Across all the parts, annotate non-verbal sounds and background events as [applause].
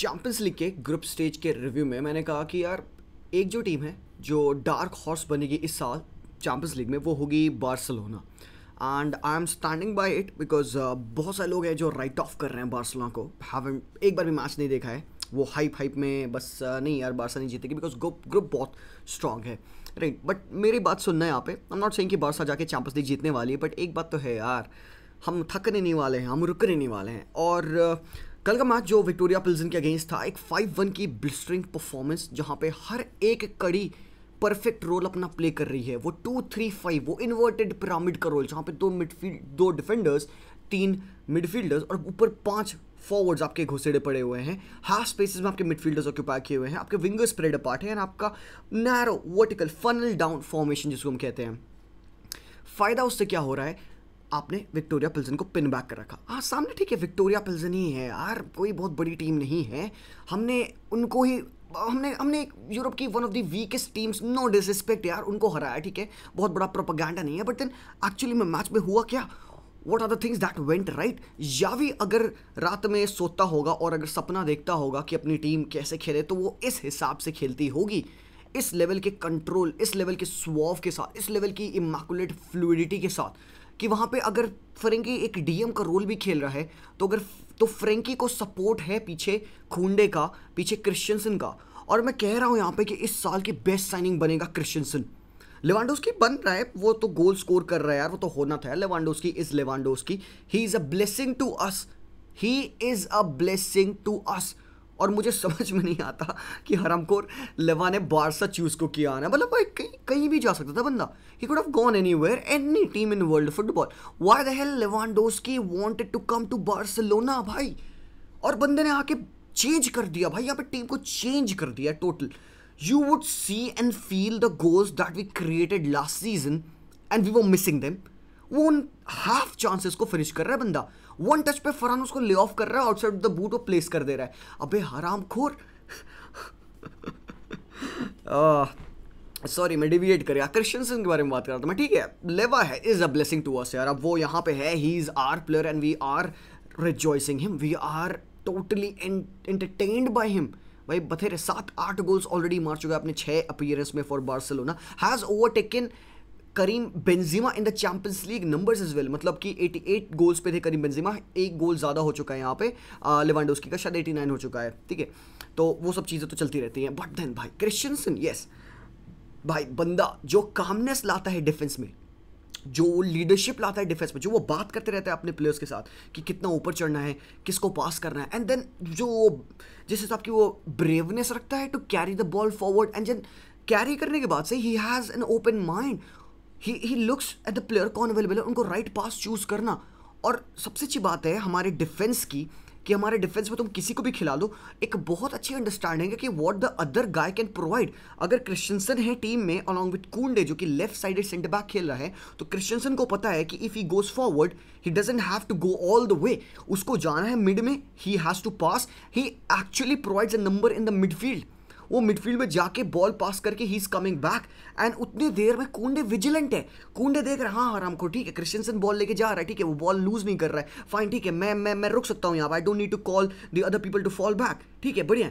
Champions league के group stage के review में मैंने कहा कि यार एक जो टीम है जो डार्क हॉर्स बनेगी इस साल चैंपियंस लीग में वो होगी Barcelona and I am standing by it because बहुत सारे लोग हैं जो राइट ऑफ कर रहे हैं बार्सलोना को हैवन एक बार भी मैच नहीं देखा है वो हाइप हाइप में बस uh, नहीं यार बारसा नहीं जीतेगी बिकॉज ग्रुप ग्रुप बहुत स्ट्रांग है राइट बट मेरी बात सुनना है यहाँ पे आई एम नॉट सेइंग कि बारसा जाके चैंपियंस लीग जीतने वाली है बट एक बात तो है यार हम थकने नहीं वाले हैं हम रुकने नहीं वाले हैं और uh, कल का मैच जो विक्टोरिया पिल्सन के अगेंस्ट था एक 5-1 की ब्लिस्टरिंग परफॉर्मेंस जहां पे हर एक कड़ी परफेक्ट रोल अपना प्ले कर रही है वो टू थ्री फाइव वो इन्वर्टेड पिरामिड का रोल जहाँ पे दो मिडफील्ड दो डिफेंडर्स तीन मिडफील्डर्स और ऊपर पांच फॉरवर्ड्स आपके घुसेड़े पड़े हुए हैं हाफ स्पेसिस में आपके मिडफील्डर्स ऑक्यूपाई किए हुए हैं आपके विंगर स्प्रेड अपार्ट है एंड आपका narrow vertical funnel down formation जिसको हम कहते हैं फ़ायदा उससे क्या हो रहा है आपने विक्टोरिया पिल्जन को पिन बैक कर रखा हाँ सामने ठीक है विक्टोरिया पिल्जन ही है यार कोई बहुत बड़ी टीम नहीं है हमने उनको ही हमने हमने यूरोप की one of the weakest teams no disrespect यार उनको हराया ठीक है बहुत बड़ा प्रोपागैंडा नहीं है बट देन एक्चुअली में मैच में हुआ क्या what are the things that went right यावी अगर रात में सोता होगा और अगर सपना देखता होगा कि अपनी टीम कैसे खेले तो वो इस हिसाब से खेलती होगी इस लेवल के कंट्रोल इस लेवल के स्वाव के साथ इस लेवल की इमाकुलेट फ्लूडिटी के साथ कि वहाँ पे अगर फ्रेंकी एक डीएम का रोल भी खेल रहा है तो अगर तो फ्रेंकी को सपोर्ट है पीछे खूंडे का पीछे क्रिश्चियनसन का और मैं कह रहा हूँ यहाँ पे कि इस साल की बेस्ट साइनिंग बनेगा क्रिश्चियनसन की बन रहा है वो तो गोल स्कोर कर रहा है यार वो तो होना था लेवांडोस्की इज की he is a blessing to us he is a blessing to us और मुझे समझ में नहीं आता कि हरामखोर लेवा ने बारसा चूज़ को किया आना मतलब भाई कहीं कहीं भी जा सकता था बंदा he could have gone anywhere any team in world football why the hell Lewandowski wanted to come to Barcelona भाई और बंदे ने आके चेंज कर दिया भाई यहाँ पे टीम को चेंज कर दिया total you would see and feel the goals that we created last season and we वो मिसिंग देम वो उन हाफ चांसेस को फिनिश कर रहा है बंदा वन टच पे फरहान उसको ले ऑफ कर रहा है आउटसाइड द बूट वो प्लेस कर दे रहा है अबे हराम खोर सॉरी मैं डिविएट कर रहा क्रिश्चन सिंह के बारे में बात कर रहा था मैं ठीक है लेवा है is a blessing to us यार अब वो यहाँ पे है he is our player and we are rejoicing him we are totally entertained by him भाई बथेरे सात आठ गोल्स ऑलरेडी मार चुका है अपने छः अपीयरेंस में for Barcelona has overtaken Karim Benzema in the Champions League numbers is well मतलब कि 88 गोल्स पे थे करीम बेंजिमा एक गोल ज़्यादा हो चुका है यहाँ पे लेवांडोस्की का शायद 89 हो चुका है ठीक है तो वो सब चीज़ें तो चलती रहती हैं बट देन भाई क्रिश्चनसन यस भाई बंदा जो कामनेस लाता है डिफेंस में जो वो लीडरशिप लाता है डिफेंस में जो वो बात करते रहता है अपने प्लेयर्स के साथ कि कितना ऊपर चढ़ना है किसको पास करना है एंड देन जो वो जिस हिसाब की वो ब्रेवनेस रखता है to carry the ball forward and then carry करने के बाद से he has an open mind he he looks at the player कौन अवेलेबल है उनको राइट पास चूज़ करना और सबसे अच्छी बात है हमारे डिफेंस की कि हमारे डिफेंस में तुम किसी को भी खिला दो एक बहुत अच्छी अंडरस्टैंडिंग है कि what the other guy can provide अगर क्रिश्चियनसन है टीम में अलॉन्ग विथ कूंडे जो कि लेफ्ट साइडेड सेंटर बैक खेल रहा है तो क्रिश्चियनसन को पता है कि if he goes forward he doesn't have to go all the way उसको जाना है मिड में he has to pass he actually provides a number in the midfield वो मिडफील्ड में जाके बॉल पास करके he is coming back and उतनी देर में कूडे विजिलेंट है कूंडे देख रहे हाँ आराम को ठीक है क्रिश्चनसन बॉल लेके जा रहा है ठीक है वो बॉल लूज नहीं कर रहा है फाइन ठीक है मैं मैं मैं रुक सकता हूँ यहाँ पर I don't need to call the other people to fall back ठीक है बढ़िया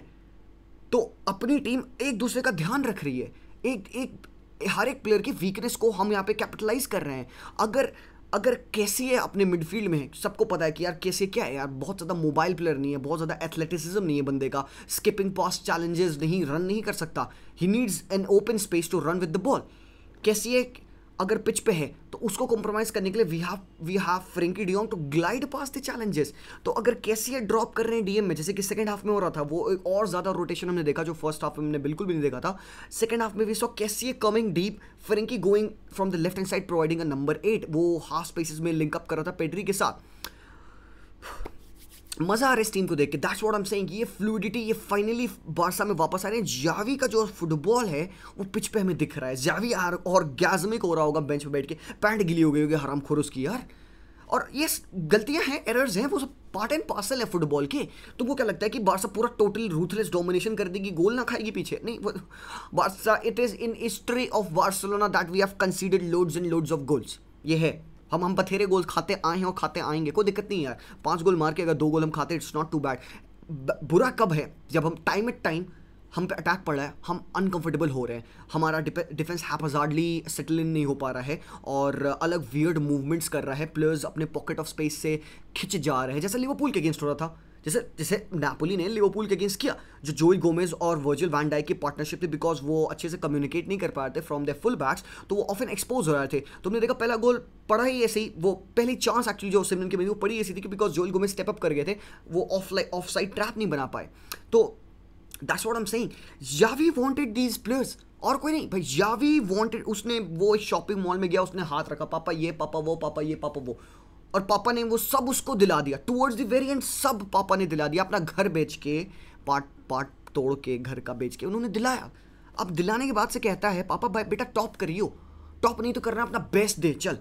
तो अपनी टीम एक दूसरे का ध्यान रख रही है एक एक हर एक प्लेयर की वीकनेस को हम यहाँ पे कैपिटलाइज कर रहे हैं अगर अगर कैसे अपने मिडफील्ड में है सबको पता है कि यार कैसे क्या है यार बहुत ज़्यादा मोबाइल प्लेयर नहीं है बहुत ज़्यादा एथलेटिसिज्म नहीं है बंदे का स्किपिंग पास चैलेंजेस नहीं रन नहीं कर सकता he needs an open space to run with the ball Kessie है अगर पिच पे है तो उसको कॉम्प्रोमाइज़ करने के लिए we have we have Frenkie de Jong to glide past the challenges तो अगर कैसे ड्रॉप कर रहे हैं डीएम में जैसे कि सेकंड हाफ में हो रहा था वो एक और ज़्यादा रोटेशन हमने देखा जो फर्स्ट हाफ में हमने बिल्कुल भी नहीं देखा था सेकंड हाफ में we saw Kessie coming deep Frenkie going from the left hand side providing a number at वो हाफ स्पेसिस में लिंकअप कर रहा था पेटरी के साथ मज़ा आ रहा है इस टीम को देख के that's what I am saying ये फ्लूडिटी ये फाइनली बारसा में वापस आ रहे हैं जावी का जो फुटबॉल है वो पिच पे हमें दिख रहा है जावी आर और गैजमिक हो रहा होगा बेंच पे बैठ के पैंट गिली हो गई होगी हराम खोरस उसकी यार और ये गलतियां हैं एरर्स हैं वो सब पार्ट एंड पार्सल है फुटबॉल के तुमको क्या लगता है कि बारसा पूरा टोटल रूथलेस डोमिनेशन कर देगी गोल ना खाएगी पीछे नहीं Barca it is in history of Barcelona that we have considered loads and loads of goals ये है हम हम बथेरे गोल खाते आए हैं और खाते आएंगे कोई दिक्कत नहीं है पांच गोल मार के अगर दो गोल हम खाते इट्स नॉट टू बैड बुरा कब है जब हम टाइम एट टाइम हम पे अटैक पड़ रहा है हम अनकंफर्टेबल हो रहे हैं हमारा डिफेंस हैपजार्डली सेटल इन नहीं हो पा रहा है और अलग वियर्ड मूवमेंट्स कर रहा है प्लेयर्स अपने पॉकेट ऑफ स्पेस से खिंच जा रहे हैं जैसे लिवरपूल के अगेंस्ट हो रहा था जैसे जैसे नापोली ने लिवरपूल के अगेंस्ट किया जो जोई गोमेज और वर्जिल वैन डाइक की पार्टनरशिप थी बिकॉज वो अच्छे से कम्युनिकेट नहीं कर पा रहे थे फ्रॉम द फुल बैक्स तो वो ऑफन एक्सपोज हो रहे थे तुमने देखा पहला गोल पड़ा ही ऐसे ही वो पहली चांस एक्चुअली जो सिमन की मिली वो पड़ी ऐसी थी कि बिकॉज जोई गोमेज स्टेप अप कर गए थे वो off like offside trap नहीं बना पाए तो दैट्स वॉट एम सही यावी वॉन्टेड दीज प्लेयर्स और कोई नहीं भाई यावी वॉन्टेड उसने वो शॉपिंग मॉल में गया उसने हाथ रखा पापा ये पापा वो पापा ये पापा वो और पापा ने वो सब उसको दिला दिया टूवर्ड्स द वेरी एंड सब पापा ने दिला दिया अपना घर बेच के पार्ट पार्ट तोड़ के घर का बेच के उन्होंने दिलाया अब दिलाने के बाद से कहता है पापा बेटा टॉप करियो टॉप नहीं तो करना अपना बेस्ट दे चल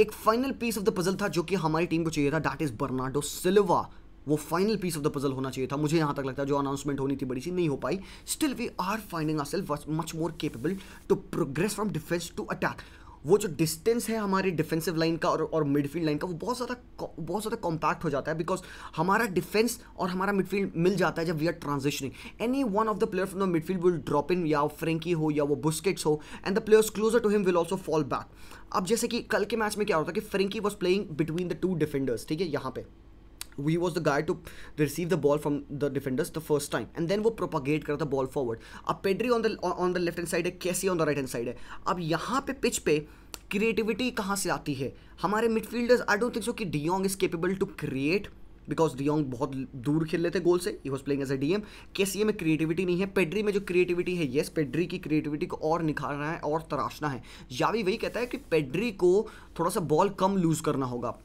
एक final piece of the puzzle था जो कि हमारी टीम को चाहिए था डैट इज़ बर्नाडो सिल्वा वो final piece of the puzzle होना चाहिए था मुझे यहां तक लगता है जो अनाउंसमेंट होनी थी बड़ी सी नहीं हो पाई still we are finding our self much more capable to progress from defence to attack वो जो डिस्टेंस है हमारी डिफेंसिव लाइन का और और मिडफील्ड लाइन का वो बहुत ज़्यादा बहुत ज़्यादा कॉम्पैक्ट हो जाता है बिकॉज हमारा डिफेंस और हमारा मिडफील्ड मिल जाता है जब we are transitioning any one of the player from the midfield will drop in या फ्रेंकी हो या वो बुस्केट्स हो and the players closer to him will also fall back अब जैसे कि कल के मैच में क्या होता है कि Frenkie was playing between the two defenders ठीक है यहाँ पे we was the guy to receive the ball from the defenders the first time and then वो प्रोपागेट करता बॉल फॉरवर्ड अब Pedri on the on the left hand side है Kessie on the right hand side है अब यहाँ पे pitch पे creativity कहाँ से आती है हमारे midfielders I don't think so कि de Jong is capable to create because de Jong बहुत दूर खेल लेते गोल से he was playing as A M Kessie में क्रिएटिविटी नहीं है पेड्री में जो क्रिएटिविटी है येस पेड्री की क्रिएटिविटी को और निखारना है और तराशना है यावी वही कहता है कि पेड्री को थोड़ा सा बॉल कम लूज़ करना होगा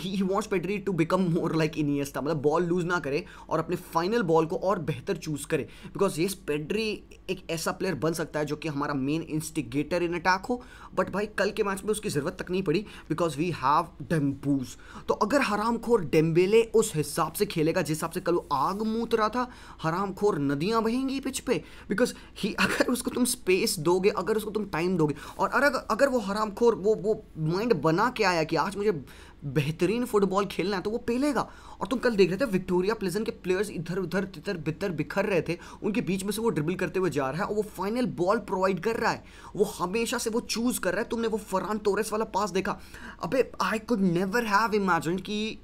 he wants Pedri to become more like Iniesta मतलब बॉल लूज ना करे और अपने फाइनल बॉल को और बेहतर चूज करे बिकॉज ये पेडरी एक ऐसा प्लेयर बन सकता है जो कि हमारा मेन इंस्टिगेटर इन अटैक हो बट भाई कल के मैच में उसकी ज़रूरत तक नहीं पड़ी बिकॉज वी हैव डेम्बूज तो अगर हराम खोर डेम्बेले उस हिसाब से खेलेगा जिस हिसाब से कल वो आग मूत रहा था खोर नदियाँ बहेंगी पिच पे बिकॉज ही [laughs] अगर उसको तुम स्पेस दोगे अगर उसको तुम टाइम दोगे और अगर अगर वो हराम खोर वो वो माइंड बना के आया कि आज मुझे बेहतरीन फुटबॉल खेलना है तो वो पेलेगा और तुम कल देख रहे थे विक्टोरिया प्लेजन के प्लेयर्स इधर उधर तितर बितर बिखर रहे थे उनके बीच में से वो ड्रिबल करते हुए जा रहा है और वो फाइनल बॉल प्रोवाइड कर रहा है वो हमेशा से वो चूज़ कर रहा है तुमने वो फरहान टोरेस वाला पास देखा अबे I could never have imagine कि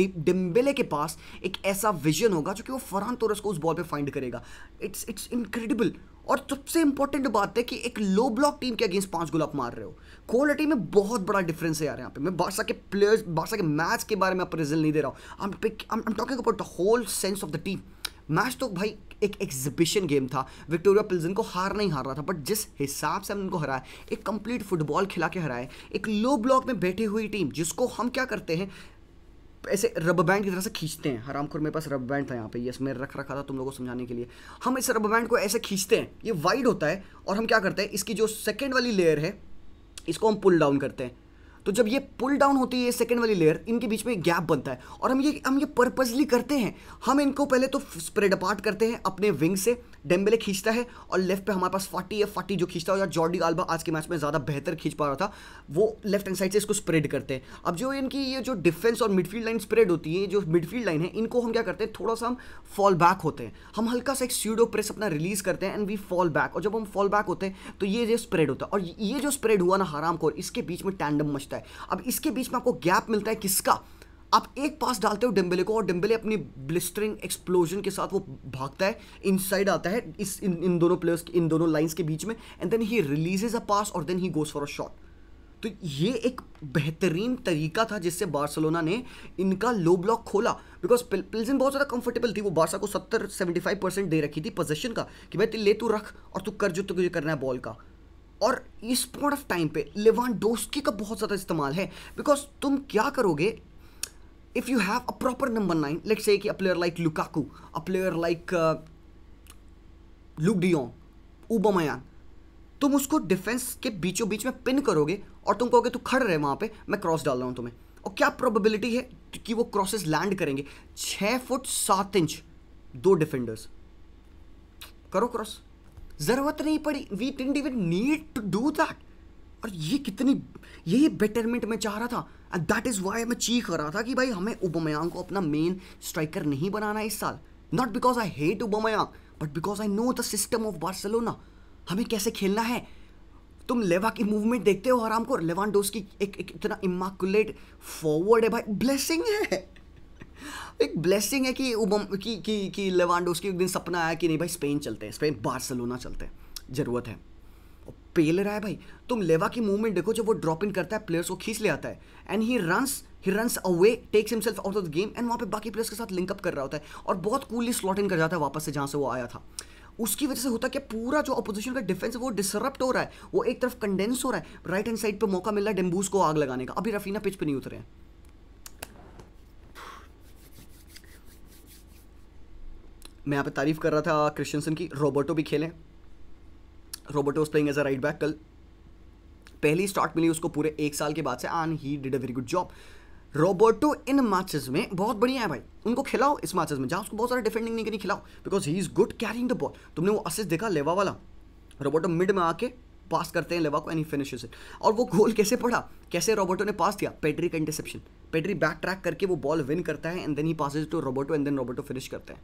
डिम्बेले के पास एक ऐसा विजन होगा जो कि वो फरहान तोरस को उस बॉल पे फाइंड करेगा इट्स इट्स इनक्रेडिबल और सबसे इंपॉर्टेंट बात है कि एक लो ब्लॉक टीम के अगेंस्ट पांच गोल आप मार रहे हो क्वालिटी में बहुत बड़ा डिफरेंस है यार यहाँ पे मैं बादशा के प्लेयर्स बादशाह के मैच के बारे में आप रिजल्ट नहीं दे रहा हूँ I am talking about the whole sense of the team match तो भाई एक एग्जिबिशन गेम था विक्टोरिया पिल्जन को हार नहीं हार रहा था बट जिस हिसाब से हम उनको हराए एक कंप्लीट फुटबॉल खिला के हराए एक लो ब्लॉक में बैठी हुई टीम जिसको हम क्या करते हैं ऐसे रबर बैंड की तरह से खींचते हैं हरामखोर मेरे पास रब बैंड था यहाँ पे यस मैं रख रखा था तुम लोगों को समझाने के लिए हम इस रबर बैंड को ऐसे खींचते हैं ये वाइड होता है और हम क्या करते हैं इसकी जो सेकेंड वाली लेयर है इसको हम पुल डाउन करते हैं तो जब ये पुल डाउन होती है सेकेंड वाली लेयर इनके बीच में गैप बनता है और हम ये हम ये पर्पजली करते हैं हम इनको पहले तो स्प्रेड अपार्ट करते हैं अपने विंग से डेम्बेले खींचता है और लेफ्ट पे हमारे पास फाटी या फाटी जो खींचता है और जॉर्डी आल्बा आज के मैच में ज़्यादा बेहतर खींच पा रहा था वो लेफ्ट हैंड साइड से इसको स्प्रेड करते हैं अब जो इनकी ये जो डिफेंस और मिडफील्ड लाइन स्प्रेड होती है जो मिडफील्ड लाइन है इनको हम क्या करते हैं थोड़ा सा हम फॉल बैक होते हैं हम हल्का सा एक सीडो प्रेस अपना रिलीज करते हैं एंड वी फॉल बैक और जब हम फॉल बैक होते हैं तो ये जो स्प्रेड होता है और ये जो स्प्रेड हुआ ना हराम इसके बीच में टैंडम मचता है अब इसके बीच में आपको गैप मिलता है किसका आप एक पास डालते हो डिम्बले को और डिम्बले अपनी ब्लिस्टरिंग एक्सप्लोजन के साथ वो भागता है इनसाइड आता है इस इन इन दोनों प्लेयर्स इन दोनों लाइंस के बीच में and then he releases a pass और then he goes for a shot तो ये एक बेहतरीन तरीका था जिससे बार्सलोना ने इनका लो ब्लॉक खोला बिकॉज पिल्जन बहुत ज़्यादा कंफर्टेबल थी वो बारसा को 70 75 परसेंट दे रखी थी पोजेशन का कि भाई तू ले तू रख और तू कर जो तुझे करना है बॉल का और इस पॉइंट ऑफ टाइम पे लेवान डोस्की का बहुत ज़्यादा इस्तेमाल है बिकॉज तुम क्या करोगे if you have a proper number nine, let's say a player like Lukaku a player like uh, Luke De Jong Aubameyang तुम उसको डिफेंस के बीचों बीच में पिन करोगे और तुम कहोगे तू खड़ रहे वहाँ पे मैं क्रॉस डाल रहा हूँ तुम्हें और क्या प्रोबेबिलिटी है कि वो क्रॉसेस लैंड करेंगे छः फुट सात इंच दो डिफेंडर्स करो क्रॉस ज़रूरत नहीं पड़ी we didn't even need to do that और ये कितनी यही बेटरमेंट मैं चाह रहा था एंड दैट इज़ वाई मैं चीख रहा था कि भाई हमें उबमयांग को अपना मेन स्ट्राइकर नहीं बनाना इस साल not because I hate Aubameyang but because I know the system of Barcelona हमें कैसे खेलना है तुम लेवा की मूवमेंट देखते हो आराम को लेवान डोस की एक, एक इतना इमाकुलेट फॉरवर्ड है भाई ब्लेसिंग है एक ब्लेसिंग है कि उबम कि कि, कि लेवान डोस की एक दिन सपना आया कि नहीं भाई स्पेन चलते हैं स्पेन बार्सलोना चलते हैं ज़रूरत है पेल रहा है भाई तुम लेवा की मूवमेंट देखो जब वो ड्रॉप इन करता है प्लेयर्स को खींच ले आता है and he runs he runs away takes himself out of the game and वहाँ पे बाकी प्लेयर्स के साथ लिंकअप कर रहा होता है और बहुत कूली स्लॉट इन कर जाता है वापस से जहाँ से वो आया था उसकी वजह से होता क्या पूरा जो अपोजिशन का डिफेंस है वो डिसरप्ट हो रहा है वो एक तरफ कंडेंस हो रहा है राइट हैंड साइड पर मौका मिल रहा है डेम्बूस को आग लगाने का अभी रफीना पिच पर नहीं उतरे हैं मैं यहाँ पे तारीफ कर रहा था क्रिश्चियनसन की रोबोटो भी खेलें Roberto playing as a right back कल पहली स्टार्ट मिली उसको पूरे एक साल के बाद से आन he did a very good job Roberto in matches में बहुत बढ़िया है भाई उनको खिलाओ इस मैचेस में जहाँ उसको बहुत सारा डिफेंडिंग नहीं करनी खिलाओ because he is good carrying the ball तुमने वो असिस्ट देखा लेवा वाला रोबोटो मिड में आके पास करते हैं लेवा को एनी ही इट और वो गोल कैसे पड़ा कैसे रोबोटो ने पास दिया पेड्री का इंटरसेप्शन पेड्री बैक ट्रैक करके वो बॉल विन करता है and then he passes to Roberto and then Roberto finish करते हैं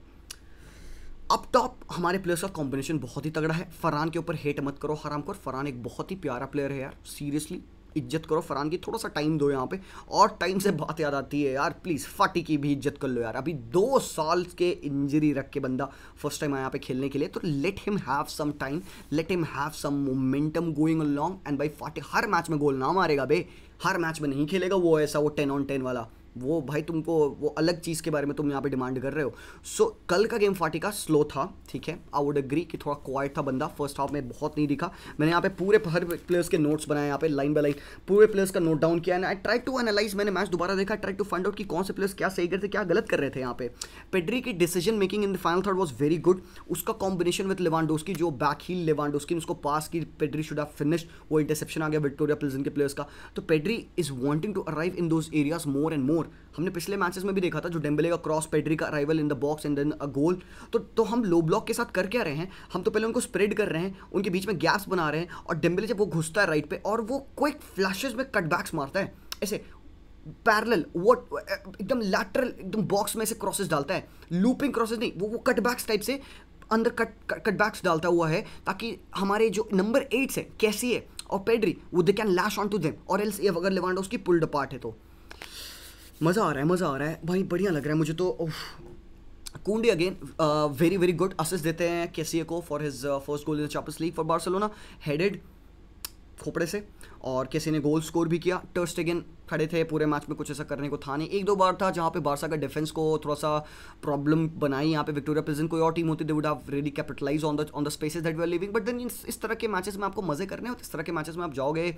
अब टॉप हमारे प्लेयर्स का कॉम्बिनेशन बहुत ही तगड़ा है फरहान के ऊपर हेट मत करो हराम कर फरान एक बहुत ही प्यारा प्लेयर है यार सीरियसली इज्जत करो फरहान की थोड़ा सा टाइम दो यहाँ पे और टाइम से बात याद आती है यार प्लीज़ फाटी की भी इज्जत कर लो यार अभी दो साल के इंजरी रख के बंदा फर्स्ट टाइम आया यहाँ पे खेलने के लिए तो let him have some time let him have some momentum going along and by Fati हर मैच में गोल ना मारेगा बे हर मैच में नहीं खेलेगा वो ऐसा वो टेन ऑन टेन वाला वो भाई तुमको वो अलग चीज़ के बारे में तुम यहाँ पे डिमांड कर रहे हो सो so, कल का गेम फाटिका स्लो था ठीक है आई वुड अग्री कि थोड़ा क्वाइट था बंदा फर्स्ट हाफ में बहुत नहीं दिखा मैंने यहाँ पे पूरे हर प्लेयर्स के नोट्स बनाए यहाँ पे लाइन बाई लाइन पूरे प्लेयर्स का नोट डाउन किया आई ट्राई टू एनालाइज मैंने मैच दोबारा देखा ट्राई टू फाइंड आउट कि कौन से प्लेयर्स क्या सही कर थे क्या गलत कर रहे थे यहाँ पे पेड्री की decision making in the final third was very good उसका कॉम्बिनेशन विद की जो बैक हील की उसको पास की पेड्री शुड हैव फिनिश वो इंटरसेप्शन आ गया विक्टोरिया प्लेजन के प्लेयर्स का तो Pedri is wanting to arrive in those areas more and more more हमने पिछले मैचेस में भी देखा था जो डेम्बले का क्रॉस पेड्री का arrival in the box and then a goal तो तो हम लो ब्लॉक के साथ कर क्या रहे हैं हम तो पहले उनको स्प्रेड कर रहे हैं उनके बीच में गैप्स बना रहे हैं और डेम्बले जब वो घुसता है राइट पे और वो क्विक फ्लैशेज में कटबैक्स मारता है ऐसे पैरल वॉट एकदम लैटरल एकदम बॉक्स में से क्रॉसेस डालता है लूपिंग क्रॉसेस नहीं वो वो कटबैक्स टाइप से अंदर कट कटबैक्स डालता हुआ है ताकि हमारे जो नंबर एट्स है कैसी है और पेड्री वो they can lash on to them और एल्स ये अगर लेवांडोस की पुल्ड पार्ट है तो मज़ा आ रहा है मज़ा आ रहा है भाई बढ़िया लग रहा है मुझे तो Kounde again very very good assist देते हैं कैसी को for his first goal in Champions League for Barcelona headed खोपड़े से और किसी ने गोल स्कोर भी किया टर्स्ट अगेन खड़े थे पूरे मैच में कुछ ऐसा करने को था नहीं एक दो बार था जहाँ पे बारसा का डिफेंस को थोड़ा सा प्रॉब्लम बनाई यहाँ पे विक्टोरिया प्रिजन कोई और टीम होती they would have ready capitalise on the on the spaces that we are living but then इस तरह के मैचेस में आपको मजे करने होते इस तरह के मैचेस में आप जाओगे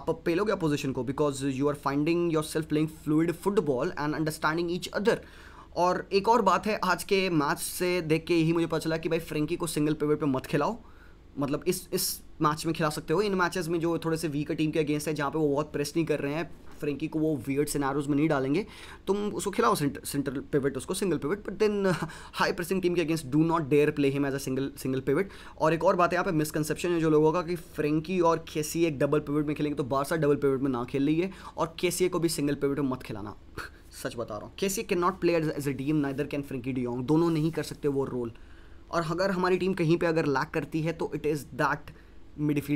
आप पेलोगे अपोजिशन को because you are finding your self playing fluid football and understanding each other और एक और बात है आज के मैच से देख के यही मुझे पता चला कि भाई फ्रेंकी को सिंगल पेवेट पे मत खिलाओ मतलब इस इस मैच में खिला सकते हो इन मैचेस में जो थोड़े से वीकर टीम के अगेंस्ट है जहाँ पे वो बहुत प्रेस नहीं कर रहे हैं फ्रेंकी को वो वियर्ड सिनारोज में नहीं डालेंगे तुम उसको खिलाओ सेंटर सेंटर पिवट उसको single pivot but then high pressing team के against do not dare play him as a single single pivot और एक और बात है यहाँ पे मिसकनसेप्शन है जो लोगों का कि फ्रेंकी और केसी एक डबल पिवट में खेलेंगे तो बारसा डबल पिवट में ना खेल रही है और केसी को भी सिंगल पिवट में मत खिलाना [laughs] सच बता रहा हूँ KC can not play as a DM neither can Frenkie de दोनों नहीं कर सकते वो रोल और अगर हमारी टीम कहीं पे अगर लैक करती है तो इट इज़ दैट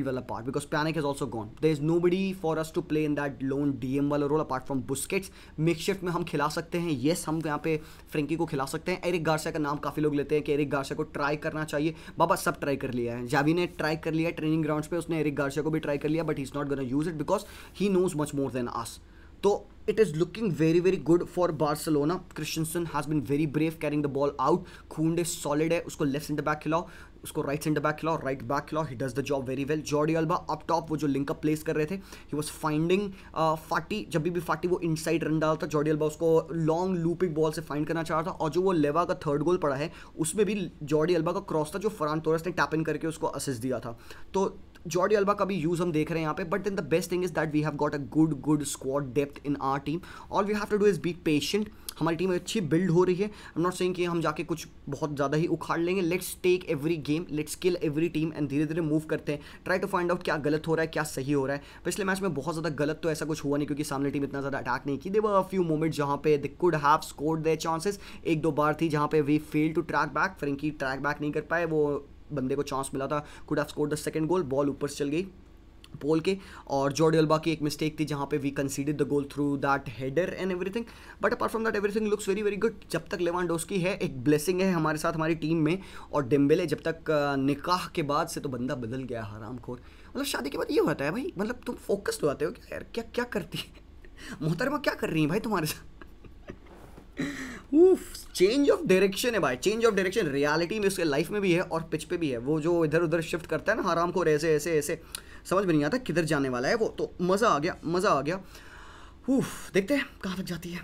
वाला part because panic is also gone there is nobody for us to play in that lone D M वाला role apart from Busquets Makeshift में हम खिला सकते हैं yes हम यहाँ पे फ्रेंकी को खिला सकते हैं एरिक गार्सिया का नाम काफ़ी लोग लेते हैं कि एरिक गार्सिया को ट्राई करना चाहिए बाबा सब ट्राई कर लिया है जावी ने ट्राई कर लिया ट्रेनिंग ग्राउंड पर उसने एरिक गार्सिया को भी ट्राई कर लिया but he is not gonna use it because he knows much more than us तो It is looking very very good for Barcelona. Christensen has been very brave carrying the ball out. Koundé solid है उसको left center back खिलाओ उसको right centre back खिलाओ right back खिलाओ he does the job very well Jordi Alba up top वो जो linkup place कर रहे थे ही वॉज फाइंडिंग फाटी जब भी फाटी वो इन साइड रन डालता जॉर्डी अल्बा उसको लॉन्ग लूपिंग बॉल से फाइंड करना चाह रहा था और जो वो लेवा का थर्ड गोल पड़ा है उसमें भी जॉर्डी अल्बा का क्रॉस था जो फरान तोरस ने टैप इन करके उसको असिस्ट दिया था तो जॉर्डी अल्बा का भी यूज़ हम देख रहे हैं यहाँ पे but in the best thing is that we have got a good good squad depth in our team all we have to do is be patient हमारी टीम अच्छी बिल्ड हो रही है आई एम नॉट सेइंग कि हम जाके कुछ बहुत ज़्यादा ही उखाड़ लेंगे let's take every game let's kill every team and धीरे धीरे मूव करते हैं ट्राई टू फाइंड आउट क्या गलत हो रहा है क्या सही हो रहा है पिछले मैच में बहुत ज़्यादा गलत तो ऐसा कुछ हुआ नहीं क्योंकि सामने टीम इतना ज़्यादा अटैक नहीं की दे वर फ्यू मोमेंट जहाँ पे they could have scored the chances एक दो बार थी जहाँ पे we fail to track back Frenkie track back नहीं कर पाए वो बंदे को चांस मिला था could have score the second goal ball ऊपर से चल गई पोल के और जॉर्डी अल्बा की एक मिस्टेक थी जहाँ पे we consider the goal through that header and everything but apart from that everything looks very very good जब तक लेवानडोस्की है एक ब्लेसिंग है हमारे साथ हमारी टीम में और डिम्बेले जब तक निकाह के बाद से तो बंदा बदल गया हराम खोर मतलब शादी के बाद ये होता है भाई मतलब तुम फोकस तो आते हो क्या यार क्या क्या करती है मोहतरमा क्या कर रही है भाई तुम्हारे साथ चेंज ऑफ डायरेक्शन है भाई चेंज ऑफ डायरेक्शन रियलिटी में उसके लाइफ में भी है और पिच पे भी है वो जो इधर उधर शिफ्ट करता है ना आराम को ऐसे ऐसे ऐसे समझ में नहीं आता किधर जाने वाला है वो तो मज़ा आ गया मज़ा आ गया उफ देखते हैं कहाँ तक जाती है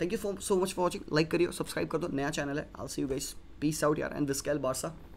thank you so much for watching like करियो सब्सक्राइब कर दो नया चैनल है I'll see you guys peace out यार एंड दिस कैल बारसा